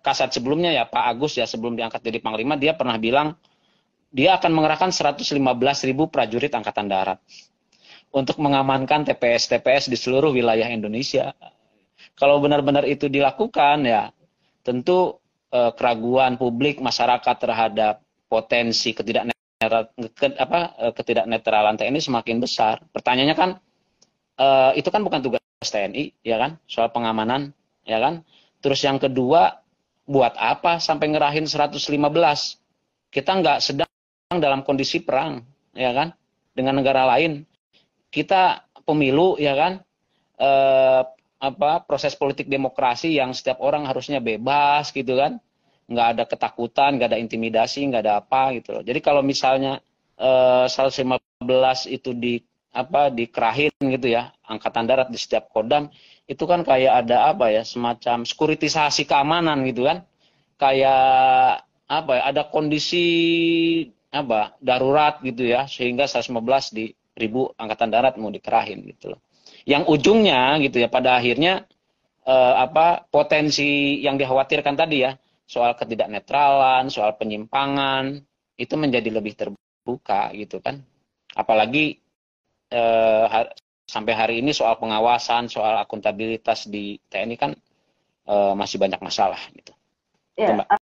kasat sebelumnya ya Pak Agus ya sebelum diangkat jadi panglima dia pernah bilang dia akan mengerahkan 115 ribu prajurit angkatan darat untuk mengamankan TPS-TPS di seluruh wilayah Indonesia. Kalau benar-benar itu dilakukan ya tentu eh, keraguan publik masyarakat terhadap potensi ketidak apa eh, ketidaknetralan TNI semakin besar. Pertanyaannya kan eh, itu kan bukan tugas TNI ya kan soal pengamanan ya kan. Terus yang kedua buat apa sampai ngerahin 115? Kita nggak sedang dalam kondisi perang, ya kan? Dengan negara lain. Kita pemilu, ya kan? E, apa proses politik demokrasi yang setiap orang harusnya bebas gitu kan nggak ada ketakutan nggak ada intimidasi nggak ada apa gitu loh jadi kalau misalnya e, eh, 115 itu di apa dikerahin gitu ya, angkatan darat di setiap kodam itu kan kayak ada apa ya, semacam sekuritisasi keamanan gitu kan. Kayak apa ya, ada kondisi apa darurat gitu ya sehingga 115 di ribu angkatan darat mau dikerahin gitu loh. Yang ujungnya gitu ya pada akhirnya eh, apa potensi yang dikhawatirkan tadi ya soal ketidaknetralan, soal penyimpangan itu menjadi lebih terbuka gitu kan. Apalagi eh, har, sampai hari ini soal pengawasan, soal akuntabilitas di TNI kan eh, masih banyak masalah gitu. Ya, Mbak.